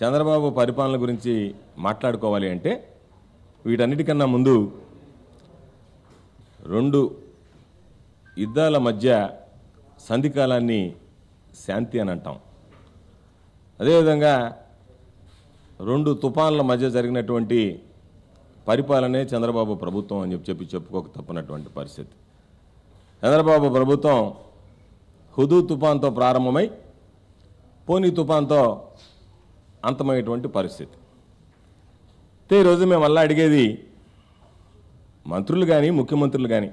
చంద్రబాబు పరిపాలన గురించి మాట్లాడుకోవాలి అంటే వీటన్నిటికన్నా ముందు రెండు యుద్ధాల మధ్య సంధికాలాన్ని శాంతి అని అంటాం అదేవిధంగా రెండు తుఫాన్ల మధ్య జరిగినటువంటి పరిపాలనే చంద్రబాబు ప్రభుత్వం అని చెప్పి చెప్పి చెప్పుకోక తప్పనటువంటి పరిస్థితి చంద్రబాబు ప్రభుత్వం హుదూ తుఫాన్తో ప్రారంభమై పోనీ తుఫాన్తో అంతమయ్యేటువంటి పరిస్థితి అయితే ఈరోజు మేము అలా అడిగేది మంత్రులు కానీ ముఖ్యమంత్రులు కానీ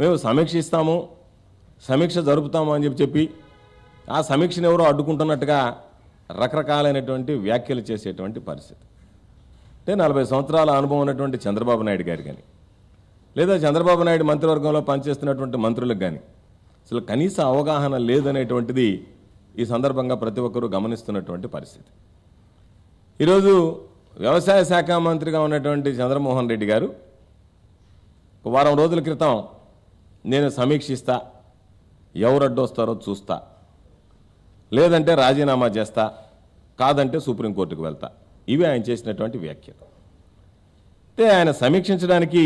మేము సమీక్షిస్తాము సమీక్ష జరుపుతాము అని చెప్పి చెప్పి ఆ సమీక్షను ఎవరో అడ్డుకుంటున్నట్టుగా రకరకాలైనటువంటి వ్యాఖ్యలు చేసేటువంటి పరిస్థితి అంటే నలభై సంవత్సరాల అనుభవం ఉన్నటువంటి చంద్రబాబు నాయుడు గారు కానీ లేదా చంద్రబాబు నాయుడు మంత్రివర్గంలో పనిచేస్తున్నటువంటి మంత్రులకు కానీ అసలు కనీస అవగాహన లేదనేటువంటిది ఈ సందర్భంగా ప్రతి ఒక్కరూ గమనిస్తున్నటువంటి పరిస్థితి ఈరోజు వ్యవసాయ శాఖ మంత్రిగా ఉన్నటువంటి చంద్రమోహన్ రెడ్డి గారు వారం రోజుల క్రితం నేను సమీక్షిస్తా ఎవరు అడ్డొస్తారో చూస్తా లేదంటే రాజీనామా చేస్తా కాదంటే సుప్రీంకోర్టుకు వెళ్తా ఇవి ఆయన చేసినటువంటి వ్యాఖ్యలు అయితే ఆయన సమీక్షించడానికి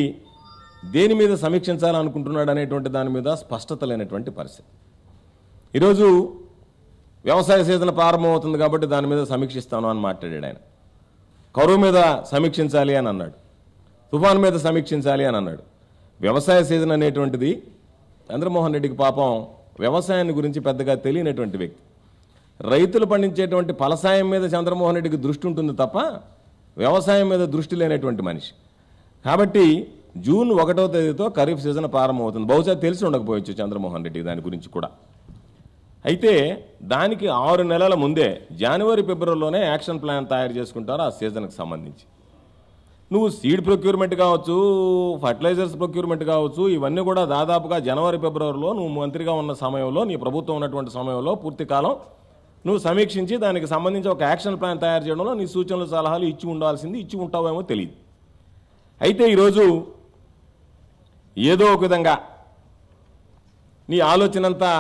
దేని మీద సమీక్షించాలనుకుంటున్నాడు అనేటువంటి దాని మీద స్పష్టత లేనటువంటి పరిస్థితి ఈరోజు వ్యవసాయ సీజన్ ప్రారంభమవుతుంది కాబట్టి దాని మీద సమీక్షిస్తాను అని మాట్లాడాడు ఆయన కరువు మీద సమీక్షించాలి అని అన్నాడు తుఫాన్ మీద సమీక్షించాలి అని అన్నాడు వ్యవసాయ సీజన్ అనేటువంటిది చంద్రమోహన్ రెడ్డికి పాపం వ్యవసాయాన్ని గురించి పెద్దగా తెలియనటువంటి వ్యక్తి రైతులు పండించేటువంటి ఫలసాయం మీద చంద్రమోహన్ రెడ్డికి దృష్టి ఉంటుంది తప్ప వ్యవసాయం మీద దృష్టి లేనటువంటి మనిషి కాబట్టి జూన్ ఒకటో తేదీతో ఖరీఫ్ సీజన్ ప్రారంభమవుతుంది బహుశా తెలిసి ఉండకపోవచ్చు చంద్రమోహన్ రెడ్డి దాని గురించి కూడా అయితే దానికి ఆరు నెలల ముందే జనవరి ఫిబ్రవరిలోనే యాక్షన్ ప్లాన్ తయారు చేసుకుంటారు ఆ సీజన్కి సంబంధించి నువ్వు సీడ్ ప్రొక్యూర్మెంట్ కావచ్చు ఫర్టిలైజర్స్ ప్రొక్యూర్మెంట్ కావచ్చు ఇవన్నీ కూడా దాదాపుగా జనవరి ఫిబ్రవరిలో నువ్వు మంత్రిగా ఉన్న సమయంలో నీ ప్రభుత్వం ఉన్నటువంటి సమయంలో పూర్తి కాలం నువ్వు సమీక్షించి దానికి సంబంధించి ఒక యాక్షన్ ప్లాన్ తయారు చేయడంలో నీ సూచనలు సలహాలు ఇచ్చి ఉండాల్సింది ఇచ్చి ఉంటావేమో తెలియదు అయితే ఈరోజు ఏదో ఒక విధంగా నీ ఆలోచనంతా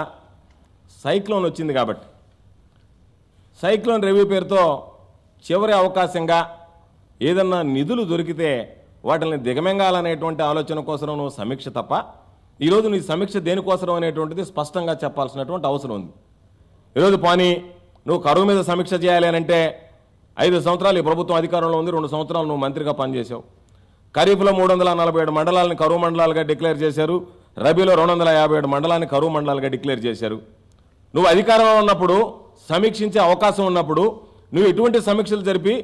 సైక్లోన్ వచ్చింది కాబట్టి సైక్లోన్ రెవ్యూ పేరుతో చివరి అవకాశంగా ఏదన్నా నిధులు దొరికితే వాటిని దిగమింగాలనేటువంటి ఆలోచన కోసం నువ్వు సమీక్ష తప్ప ఈరోజు నీ సమీక్ష దేనికోసం అనేటువంటిది స్పష్టంగా చెప్పాల్సినటువంటి అవసరం ఉంది ఈరోజు పానీ నువ్వు కరువు మీద సమీక్ష చేయాలి అంటే ఐదు సంవత్సరాలు ఈ ప్రభుత్వం అధికారంలో ఉంది రెండు సంవత్సరాలు నువ్వు మంత్రిగా పనిచేసావు ఖరీఫ్లో మూడు వందల నలభై ఏడు మండలాలను కరువు మండలాలుగా డిక్లేర్ చేశారు రబీలో రెండు వందల యాభై ఏడు మండలాన్ని కరువు మండలాలుగా డిక్లేర్ చేశారు నువ్వు అధికారంలో ఉన్నప్పుడు సమీక్షించే అవకాశం ఉన్నప్పుడు నువ్వు ఎటువంటి సమీక్షలు జరిపి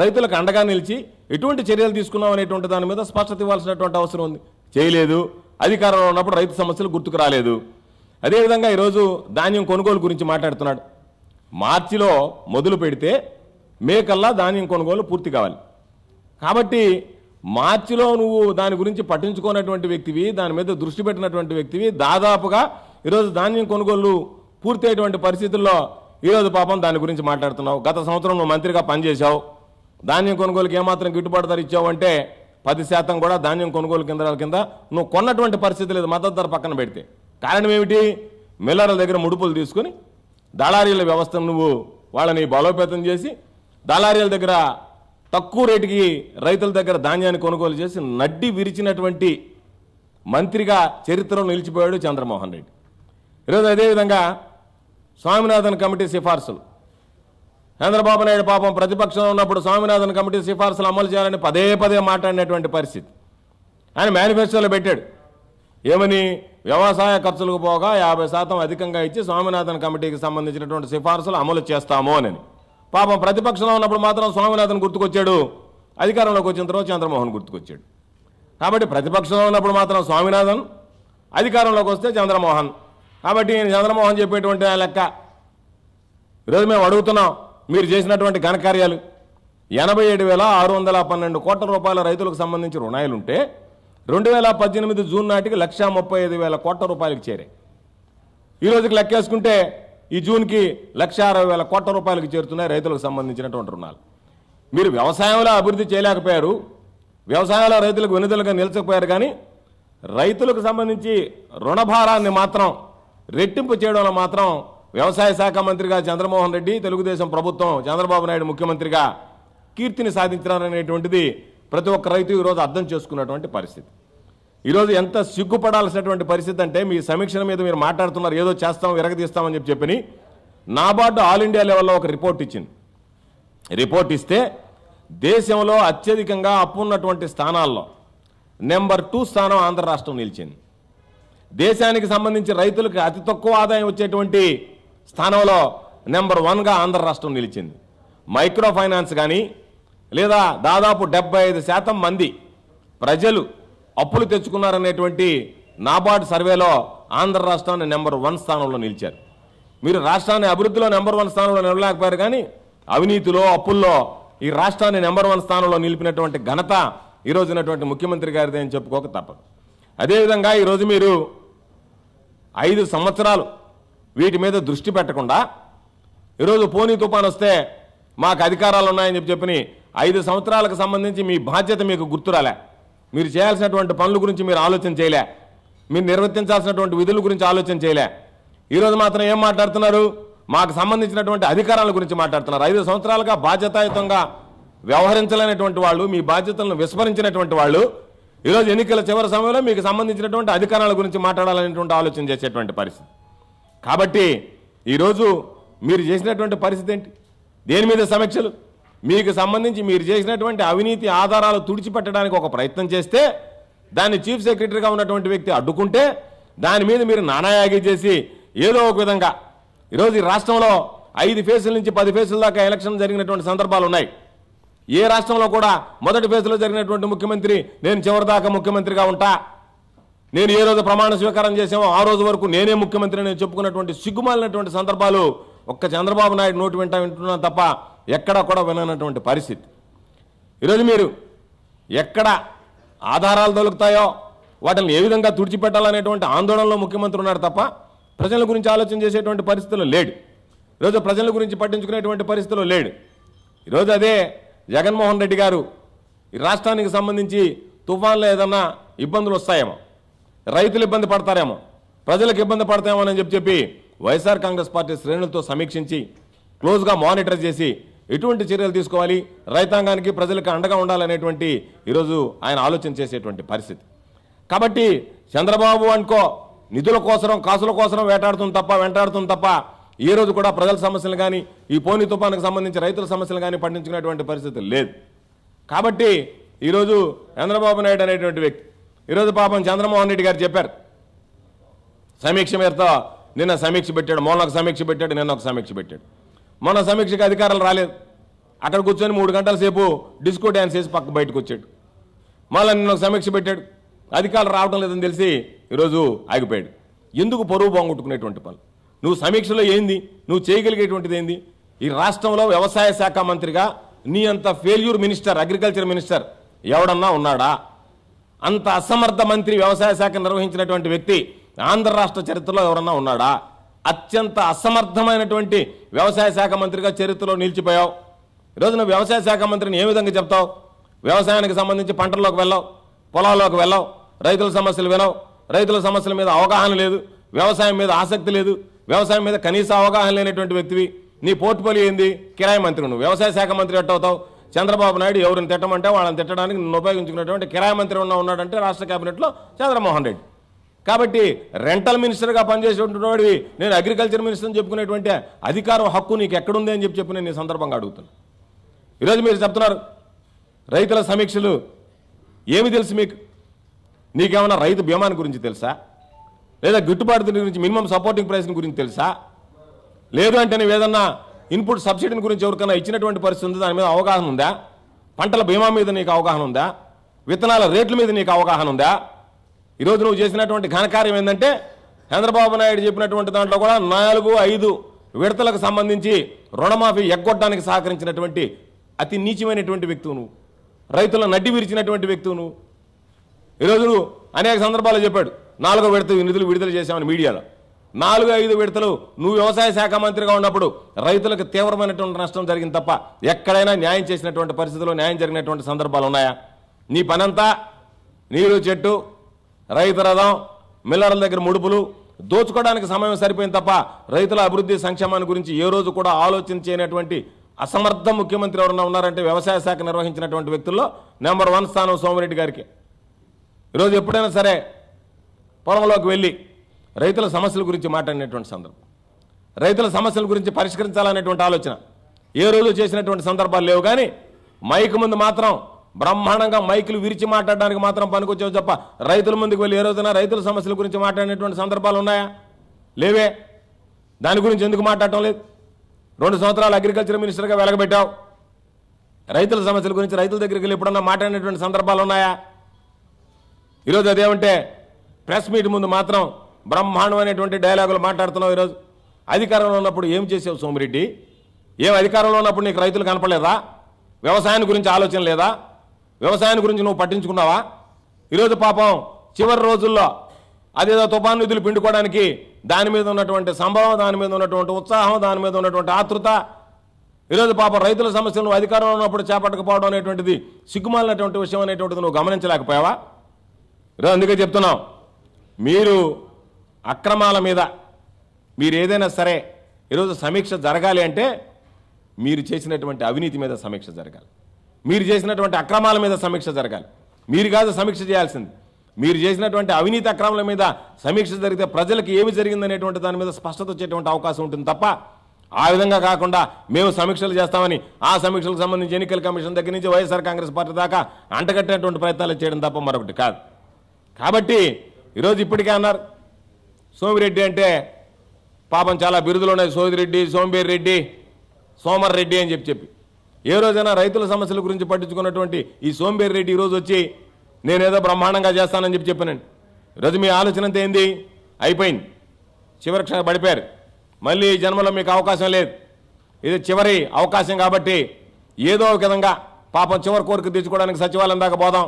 రైతులకు అండగా నిలిచి ఎటువంటి చర్యలు తీసుకున్నావు అనేటువంటి దాని మీద స్పష్టత ఇవ్వాల్సినటువంటి అవసరం ఉంది చేయలేదు అధికారంలో ఉన్నప్పుడు రైతు సమస్యలు గుర్తుకు రాలేదు అదేవిధంగా ఈరోజు ధాన్యం కొనుగోలు గురించి మాట్లాడుతున్నాడు మార్చిలో మొదలు పెడితే మే కల్లా ధాన్యం కొనుగోలు పూర్తి కావాలి కాబట్టి మార్చిలో నువ్వు దాని గురించి పట్టించుకోనటువంటి వ్యక్తివి దాని మీద దృష్టి పెట్టినటువంటి వ్యక్తివి దాదాపుగా ఈరోజు ధాన్యం కొనుగోలు పూర్తయ్యేటువంటి పరిస్థితుల్లో ఈరోజు పాపం దాని గురించి మాట్లాడుతున్నావు గత సంవత్సరం నువ్వు మంత్రిగా పనిచేశావు ధాన్యం కొనుగోలుకి ఏమాత్రం గిట్టుబాటు ధర ఇచ్చావంటే పది శాతం కూడా ధాన్యం కొనుగోలు కేంద్రాల కింద నువ్వు కొన్నటువంటి పరిస్థితి లేదు మద్దతు ధర పక్కన పెడితే కారణం ఏమిటి మిల్లర్ల దగ్గర ముడుపులు తీసుకుని దళారీల వ్యవస్థను నువ్వు వాళ్ళని బలోపేతం చేసి దళారీల దగ్గర తక్కువ రేటుకి రైతుల దగ్గర ధాన్యాన్ని కొనుగోలు చేసి నడ్డి విరిచినటువంటి మంత్రిగా చరిత్రలో నిలిచిపోయాడు చంద్రమోహన్ రెడ్డి ఈరోజు అదేవిధంగా స్వామినాథన్ కమిటీ సిఫార్సులు చంద్రబాబు నాయుడు పాపం ప్రతిపక్షంలో ఉన్నప్పుడు స్వామినాథన్ కమిటీ సిఫార్సులు అమలు చేయాలని పదే పదే మాట్లాడినటువంటి పరిస్థితి ఆయన మేనిఫెస్టోలో పెట్టాడు ఏమని వ్యవసాయ ఖర్చులకు పోగా యాభై శాతం అధికంగా ఇచ్చి స్వామినాథన్ కమిటీకి సంబంధించినటువంటి సిఫార్సులు అమలు చేస్తాము అని పాపం ప్రతిపక్షంలో ఉన్నప్పుడు మాత్రం స్వామినాథన్ గుర్తుకొచ్చాడు అధికారంలోకి వచ్చిన తర్వాత చంద్రమోహన్ గుర్తుకొచ్చాడు కాబట్టి ప్రతిపక్షంలో ఉన్నప్పుడు మాత్రం స్వామినాథన్ అధికారంలోకి వస్తే చంద్రమోహన్ కాబట్టి నేను చంద్రమోహన్ చెప్పేటువంటి ఆ లెక్క ఈరోజు మేము అడుగుతున్నాం మీరు చేసినటువంటి ఘనకార్యాలు ఎనభై ఏడు వేల ఆరు వందల పన్నెండు కోట్ల రూపాయల రైతులకు సంబంధించి రుణాయిలుంటే రెండు వేల పద్దెనిమిది జూన్ నాటికి లక్షా ముప్పై ఐదు వేల కోట్ల రూపాయలకు చేరాయి ఈరోజుకి లెక్కేసుకుంటే ఈ జూన్కి లక్ష అరవై వేల కోట్ల రూపాయలకు చేరుతున్నాయి రైతులకు సంబంధించినటువంటి రుణాలు మీరు వ్యవసాయంలో అభివృద్ధి చేయలేకపోయారు వ్యవసాయంలో రైతులకు వెనుదలుగా నిలిచకపోయారు కానీ రైతులకు సంబంధించి రుణభారాన్ని మాత్రం రెట్టింపు చేయడంలో మాత్రం వ్యవసాయ శాఖ మంత్రిగా చంద్రమోహన్ రెడ్డి తెలుగుదేశం ప్రభుత్వం చంద్రబాబు నాయుడు ముఖ్యమంత్రిగా కీర్తిని సాధించారనేటువంటిది ప్రతి ఒక్క రైతు ఈరోజు అర్థం చేసుకున్నటువంటి పరిస్థితి ఈరోజు ఎంత సిగ్గుపడాల్సినటువంటి పరిస్థితి అంటే మీ సమీక్ష మీద మీరు మాట్లాడుతున్నారు ఏదో చేస్తాం విరగదీస్తామని చెప్పి చెప్పని నాబార్డు ఆల్ ఇండియా లెవెల్లో ఒక రిపోర్ట్ ఇచ్చింది రిపోర్ట్ ఇస్తే దేశంలో అత్యధికంగా అప్పున్నటువంటి స్థానాల్లో నెంబర్ టూ స్థానం ఆంధ్ర రాష్ట్రం నిలిచింది దేశానికి సంబంధించి రైతులకు అతి తక్కువ ఆదాయం వచ్చేటువంటి స్థానంలో నెంబర్ వన్గా ఆంధ్ర రాష్ట్రం నిలిచింది మైక్రో ఫైనాన్స్ కానీ లేదా దాదాపు డెబ్బై శాతం మంది ప్రజలు అప్పులు తెచ్చుకున్నారనేటువంటి నాబార్డ్ సర్వేలో ఆంధ్ర రాష్ట్రాన్ని నెంబర్ వన్ స్థానంలో నిలిచారు మీరు రాష్ట్రాన్ని అభివృద్ధిలో నెంబర్ వన్ స్థానంలో నిలవలేకపోయారు కానీ అవినీతిలో అప్పుల్లో ఈ రాష్ట్రాన్ని నెంబర్ వన్ స్థానంలో నిలిపినటువంటి ఘనత ఉన్నటువంటి ముఖ్యమంత్రి గారిదే అని చెప్పుకోక తప్పదు అదేవిధంగా ఈరోజు మీరు ఐదు సంవత్సరాలు వీటి మీద దృష్టి పెట్టకుండా ఈరోజు పోనీ తుఫాన్ వస్తే మాకు అధికారాలు ఉన్నాయని చెప్పి చెప్పని ఐదు సంవత్సరాలకు సంబంధించి మీ బాధ్యత మీకు గుర్తురాలే మీరు చేయాల్సినటువంటి పనుల గురించి మీరు ఆలోచన చేయలే మీరు నిర్వర్తించాల్సినటువంటి విధుల గురించి ఆలోచన చేయలే ఈరోజు మాత్రం ఏం మాట్లాడుతున్నారు మాకు సంబంధించినటువంటి అధికారాల గురించి మాట్లాడుతున్నారు ఐదు సంవత్సరాలుగా బాధ్యతాయుతంగా వ్యవహరించలేనటువంటి వాళ్ళు మీ బాధ్యతలను విస్మరించినటువంటి వాళ్ళు ఈరోజు ఎన్నికల చివరి సమయంలో మీకు సంబంధించినటువంటి అధికారాల గురించి మాట్లాడాలనేటువంటి ఆలోచన చేసేటువంటి పరిస్థితి కాబట్టి ఈరోజు మీరు చేసినటువంటి పరిస్థితి ఏంటి దేని మీద సమీక్షలు మీకు సంబంధించి మీరు చేసినటువంటి అవినీతి ఆధారాలు తుడిచిపెట్టడానికి ఒక ప్రయత్నం చేస్తే దాన్ని చీఫ్ సెక్రటరీగా ఉన్నటువంటి వ్యక్తి అడ్డుకుంటే దాని మీద మీరు నానాయాగి చేసి ఏదో ఒక విధంగా ఈరోజు ఈ రాష్ట్రంలో ఐదు ఫేసుల నుంచి పది ఫేసుల దాకా ఎలక్షన్ జరిగినటువంటి సందర్భాలు ఉన్నాయి ఏ రాష్ట్రంలో కూడా మొదటి ఫేజ్లో జరిగినటువంటి ముఖ్యమంత్రి నేను చివరిదాకా ముఖ్యమంత్రిగా ఉంటా నేను ఏ రోజు ప్రమాణ స్వీకారం చేసామో ఆ రోజు వరకు నేనే ముఖ్యమంత్రి నేను చెప్పుకున్నటువంటి సిగ్గుమాలినటువంటి సందర్భాలు ఒక్క చంద్రబాబు నాయుడు నోటి వింటా వింటున్నాను తప్ప ఎక్కడా కూడా వినటువంటి పరిస్థితి ఈరోజు మీరు ఎక్కడ ఆధారాలు దొరుకుతాయో వాటిని ఏ విధంగా తుడిచిపెట్టాలనేటువంటి ఆందోళనలో ముఖ్యమంత్రి ఉన్నారు తప్ప ప్రజల గురించి ఆలోచన చేసేటువంటి పరిస్థితులు లేడు ఈరోజు ప్రజల గురించి పట్టించుకునేటువంటి పరిస్థితులు లేడు ఈరోజు అదే జగన్మోహన్ రెడ్డి గారు రాష్ట్రానికి సంబంధించి తుఫాన్లు ఏదన్నా ఇబ్బందులు వస్తాయేమో రైతులు ఇబ్బంది పడతారేమో ప్రజలకు ఇబ్బంది పడతామో అని చెప్పి చెప్పి వైఎస్ఆర్ కాంగ్రెస్ పార్టీ శ్రేణులతో సమీక్షించి క్లోజ్గా మానిటర్ చేసి ఎటువంటి చర్యలు తీసుకోవాలి రైతాంగానికి ప్రజలకు అండగా ఉండాలనేటువంటి ఈరోజు ఆయన ఆలోచన చేసేటువంటి పరిస్థితి కాబట్టి చంద్రబాబు అనుకో నిధుల కోసం కాసుల కోసం వేటాడుతుంది తప్ప వెంటాడుతుంది తప్ప ఈ రోజు కూడా ప్రజల సమస్యలు కానీ ఈ పోని తుఫానుకు సంబంధించి రైతుల సమస్యలు కానీ పండించుకునేటువంటి పరిస్థితి లేదు కాబట్టి ఈరోజు చంద్రబాబు నాయుడు అనేటువంటి వ్యక్తి ఈరోజు పాపం చంద్రమోహన్ రెడ్డి గారు చెప్పారు సమీక్ష మీదతో నిన్న సమీక్ష పెట్టాడు మొన్న ఒక సమీక్ష పెట్టాడు నిన్న ఒక సమీక్ష పెట్టాడు మొన్న సమీక్షకు అధికారులు రాలేదు అక్కడ కూర్చొని మూడు గంటల సేపు డిస్కో డ్యాన్స్ వేసి పక్క బయటకు వచ్చాడు మళ్ళీ నిన్న ఒక సమీక్ష పెట్టాడు అధికారులు రావడం లేదని తెలిసి ఈరోజు ఆగిపోయాడు ఎందుకు పొరుగు బాగుంటుకునేటువంటి పనులు నువ్వు సమీక్షలో ఏంది నువ్వు చేయగలిగేటువంటిది ఏంది ఈ రాష్ట్రంలో వ్యవసాయ శాఖ మంత్రిగా నీ అంత ఫెయిల్యూర్ మినిస్టర్ అగ్రికల్చర్ మినిస్టర్ ఎవడన్నా ఉన్నాడా అంత అసమర్థ మంత్రి వ్యవసాయ శాఖ నిర్వహించినటువంటి వ్యక్తి ఆంధ్ర రాష్ట్ర చరిత్రలో ఎవరన్నా ఉన్నాడా అత్యంత అసమర్థమైనటువంటి వ్యవసాయ శాఖ మంత్రిగా చరిత్రలో నిలిచిపోయావు ఈరోజు నువ్వు వ్యవసాయ శాఖ మంత్రిని ఏ విధంగా చెప్తావు వ్యవసాయానికి సంబంధించి పంటల్లోకి వెళ్ళావు పొలాల్లోకి వెళ్ళావు రైతుల సమస్యలు వినవు రైతుల సమస్యల మీద అవగాహన లేదు వ్యవసాయం మీద ఆసక్తి లేదు వ్యవసాయం మీద కనీస అవగాహన లేనటువంటి వ్యక్తివి నీ పోర్ట్ఫోలియో ఏంది కిరాయి మంత్రి నువ్వు వ్యవసాయ శాఖ మంత్రి ఎట్టవుతావు చంద్రబాబు నాయుడు ఎవరిని తిట్టమంటే వాళ్ళని తిట్టడానికి నిన్ను ఉపయోగించుకున్నటువంటి కిరాయి మంత్రి ఉన్న ఉన్నాడంటే రాష్ట్ర కేబినెట్లో చంద్రమోహన్ రెడ్డి కాబట్టి రెంటల్ మినిస్టర్గా పనిచేసేటువంటి నేను అగ్రికల్చర్ మినిస్టర్ చెప్పుకునేటువంటి అధికారం హక్కు నీకు ఎక్కడుంది అని చెప్పి చెప్పి నేను ఈ సందర్భంగా అడుగుతున్నాను ఈరోజు మీరు చెప్తున్నారు రైతుల సమీక్షలు ఏమి తెలుసు మీకు నీకేమైనా రైతు బీమాని గురించి తెలుసా లేదా గిట్టుబాటు ధర గురించి మినిమం సపోర్టింగ్ ప్రైస్ గురించి తెలుసా లేదు అంటే నేను ఏదన్నా ఇన్పుట్ సబ్సిడీని గురించి ఎవరికైనా ఇచ్చినటువంటి పరిస్థితి దాని మీద అవగాహన ఉందా పంటల బీమా మీద నీకు అవగాహన ఉందా విత్తనాల రేట్ల మీద నీకు అవగాహన ఉందా ఈరోజు నువ్వు చేసినటువంటి ఘనకార్యం ఏంటంటే చంద్రబాబు నాయుడు చెప్పినటువంటి దాంట్లో కూడా నాలుగు ఐదు విడతలకు సంబంధించి రుణమాఫీ ఎగ్గొట్టడానికి సహకరించినటువంటి అతి నీచమైనటువంటి వ్యక్తువు నువ్వు రైతుల నడ్డి విరిచినటువంటి వ్యక్తువు నువ్వు ఈరోజు అనేక సందర్భాల్లో చెప్పాడు నాలుగో విడత నిధులు విడుదల చేశామని మీడియాలో నాలుగు ఐదు విడతలు నువ్వు వ్యవసాయ శాఖ మంత్రిగా ఉన్నప్పుడు రైతులకు తీవ్రమైనటువంటి నష్టం జరిగింది తప్ప ఎక్కడైనా న్యాయం చేసినటువంటి పరిస్థితుల్లో న్యాయం జరిగినటువంటి సందర్భాలు ఉన్నాయా నీ పనంతా నీరు చెట్టు రైతు రథం మిల్లర్ల దగ్గర ముడుపులు దోచుకోవడానికి సమయం సరిపోయింది తప్ప రైతుల అభివృద్ధి సంక్షేమాన్ని గురించి ఏ రోజు కూడా ఆలోచన చేయనటువంటి అసమర్థ ముఖ్యమంత్రి ఎవరన్నా ఉన్నారంటే వ్యవసాయ శాఖ నిర్వహించినటువంటి వ్యక్తుల్లో నెంబర్ వన్ స్థానం సోమిరెడ్డి గారికి ఈరోజు ఎప్పుడైనా సరే పొలంలోకి వెళ్ళి రైతుల సమస్యల గురించి మాట్లాడినటువంటి సందర్భం రైతుల సమస్యల గురించి పరిష్కరించాలనేటువంటి ఆలోచన ఏ రోజు చేసినటువంటి సందర్భాలు లేవు కానీ మైక్ ముందు మాత్రం బ్రహ్మాండంగా మైకులు విరిచి మాట్లాడడానికి మాత్రం పనికొచ్చేవి తప్ప రైతుల ముందుకు వెళ్ళి ఏ రోజున రైతుల సమస్యల గురించి మాట్లాడినటువంటి సందర్భాలు ఉన్నాయా లేవే దాని గురించి ఎందుకు మాట్లాడటం లేదు రెండు సంవత్సరాలు అగ్రికల్చర్ మినిస్టర్గా వెలగబెట్టావు రైతుల సమస్యల గురించి రైతుల దగ్గరికి వెళ్ళి ఎప్పుడన్నా మాట్లాడినటువంటి సందర్భాలు ఉన్నాయా ఈరోజు అదేమంటే ప్రెస్ మీట్ ముందు మాత్రం బ్రహ్మాండం అనేటువంటి డైలాగులు మాట్లాడుతున్నావు ఈరోజు అధికారంలో ఉన్నప్పుడు ఏం చేసావు సోమిరెడ్డి ఏం అధికారంలో ఉన్నప్పుడు నీకు రైతులు కనపడలేదా వ్యవసాయాన్ని గురించి ఆలోచన లేదా వ్యవసాయాన్ని గురించి నువ్వు పట్టించుకున్నావా ఈరోజు పాపం చివరి రోజుల్లో అదేదో తుఫాను నిధులు పిండుకోవడానికి దాని మీద ఉన్నటువంటి సంభవం దాని మీద ఉన్నటువంటి ఉత్సాహం దాని మీద ఉన్నటువంటి ఆతృత ఈరోజు పాపం రైతుల సమస్యలు అధికారంలో ఉన్నప్పుడు చేపట్టకపోవడం అనేటువంటిది సిగ్గుమాలినటువంటి విషయం అనేటువంటిది నువ్వు గమనించలేకపోయావా ఈరోజు అందుకే చెప్తున్నావు మీరు అక్రమాల మీద మీరు ఏదైనా సరే ఈరోజు సమీక్ష జరగాలి అంటే మీరు చేసినటువంటి అవినీతి మీద సమీక్ష జరగాలి మీరు చేసినటువంటి అక్రమాల మీద సమీక్ష జరగాలి మీరు కాదు సమీక్ష చేయాల్సింది మీరు చేసినటువంటి అవినీతి అక్రమాల మీద సమీక్ష జరిగితే ప్రజలకు ఏమి జరిగిందనేటువంటి దాని మీద స్పష్టత వచ్చేటువంటి అవకాశం ఉంటుంది తప్ప ఆ విధంగా కాకుండా మేము సమీక్షలు చేస్తామని ఆ సమీక్షలకు సంబంధించి ఎన్నికల కమిషన్ దగ్గర నుంచి వైఎస్ఆర్ కాంగ్రెస్ పార్టీ దాకా అంటగట్టేటువంటి ప్రయత్నాలు చేయడం తప్ప మరొకటి కాదు కాబట్టి ఈరోజు ఇప్పటికే అన్నారు సోమిరెడ్డి అంటే పాపం చాలా బిరుదులు ఉన్నాయి సోమిరెడ్డి సోంబేర్ రెడ్డి సోమర్ రెడ్డి అని చెప్పి చెప్పి ఏ రోజైనా రైతుల సమస్యల గురించి పట్టించుకున్నటువంటి ఈ సోంబేర్ రెడ్డి ఈరోజు వచ్చి నేనేదో బ్రహ్మాండంగా చేస్తానని చెప్పి చెప్పానండి ఈరోజు మీ ఆలోచన అంతా ఏంది అయిపోయింది చివరి క్షణ పడిపోయారు మళ్ళీ ఈ జన్మలో మీకు అవకాశం లేదు ఇది చివరి అవకాశం కాబట్టి ఏదో ఒక విధంగా పాపం చివరి కోరిక తీర్చుకోవడానికి సచివాలయం దాకా పోదాం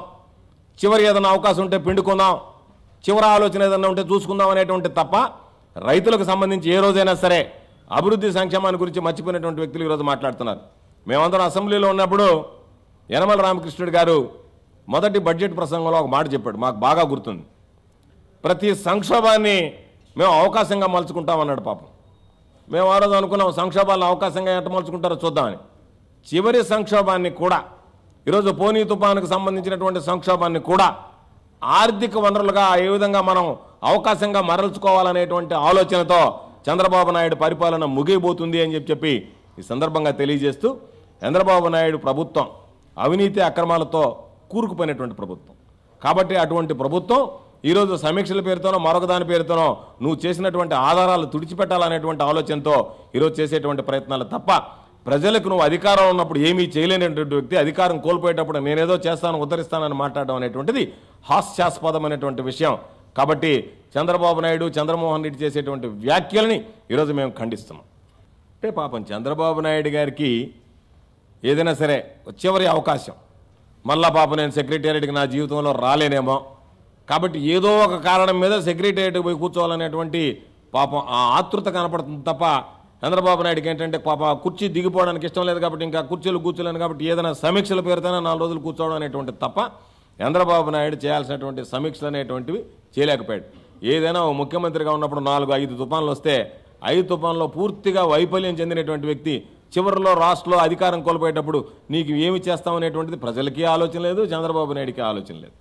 చివరి ఏదైనా అవకాశం ఉంటే పిండుకుందాం చివరి ఆలోచన ఏదన్నా ఉంటే చూసుకుందాం అనేటువంటి తప్ప రైతులకు సంబంధించి ఏ రోజైనా సరే అభివృద్ధి సంక్షేమాన్ని గురించి మర్చిపోయినటువంటి వ్యక్తులు ఈరోజు మాట్లాడుతున్నారు మేమందరం అసెంబ్లీలో ఉన్నప్పుడు యనమల రామకృష్ణుడు గారు మొదటి బడ్జెట్ ప్రసంగంలో ఒక మాట చెప్పాడు మాకు బాగా గుర్తుంది ప్రతి సంక్షోభాన్ని మేము అవకాశంగా మలుచుకుంటామన్నాడు పాపం మేము ఆ రోజు అనుకున్నాం సంక్షోభాలను అవకాశంగా ఎంత మలుచుకుంటారో చూద్దామని చివరి సంక్షోభాన్ని కూడా ఈరోజు పోనీ తుఫానుకు సంబంధించినటువంటి సంక్షోభాన్ని కూడా ఆర్థిక వనరులుగా ఏ విధంగా మనం అవకాశంగా మరల్చుకోవాలనేటువంటి ఆలోచనతో చంద్రబాబు నాయుడు పరిపాలన ముగియబోతుంది అని చెప్పి చెప్పి ఈ సందర్భంగా తెలియజేస్తూ చంద్రబాబు నాయుడు ప్రభుత్వం అవినీతి అక్రమాలతో కూరుకుపోయినటువంటి ప్రభుత్వం కాబట్టి అటువంటి ప్రభుత్వం ఈరోజు సమీక్షల పేరుతోనో మరొక దాని పేరుతోనో నువ్వు చేసినటువంటి ఆధారాలు తుడిచిపెట్టాలనేటువంటి ఆలోచనతో ఈరోజు చేసేటువంటి ప్రయత్నాలు తప్ప ప్రజలకు నువ్వు అధికారం ఉన్నప్పుడు ఏమీ చేయలేనటువంటి వ్యక్తి అధికారం కోల్పోయేటప్పుడు నేనేదో చేస్తాను ఉద్ధరిస్తానని మాట్లాడడం అనేటువంటిది హాస్యాస్పదమైనటువంటి విషయం కాబట్టి చంద్రబాబు నాయుడు చంద్రమోహన్ రెడ్డి చేసేటువంటి వ్యాఖ్యల్ని ఈరోజు మేము ఖండిస్తున్నాం అంటే పాపం చంద్రబాబు నాయుడు గారికి ఏదైనా సరే చివరి అవకాశం మళ్ళా పాపం నేను సెక్రటేరియట్కి నా జీవితంలో రాలేనేమో కాబట్టి ఏదో ఒక కారణం మీద సెక్రటేరియట్కి పోయి కూర్చోవాలనేటువంటి పాపం ఆ ఆతృత కనపడుతుంది తప్ప చంద్రబాబు నాయుడుకి ఏంటంటే పాప కుర్చీ దిగిపోవడానికి ఇష్టం లేదు కాబట్టి ఇంకా కుర్చీలు కూర్చోలేను కాబట్టి ఏదైనా సమీక్షల పేరుతోనే నాలుగు రోజులు కూర్చోవడం అనేటువంటి తప్ప చంద్రబాబు నాయుడు చేయాల్సినటువంటి సమీక్షలు అనేటువంటివి చేయలేకపోయాడు ఏదైనా ఓ ముఖ్యమంత్రిగా ఉన్నప్పుడు నాలుగు ఐదు తుఫాన్లు వస్తే ఐదు తుఫాన్లో పూర్తిగా వైఫల్యం చెందినటువంటి వ్యక్తి చివరిలో రాష్ట్రంలో అధికారం కోల్పోయేటప్పుడు నీకు ఏమి చేస్తామనేటువంటిది ప్రజలకి ఆలోచన లేదు చంద్రబాబు నాయుడికి ఆలోచన లేదు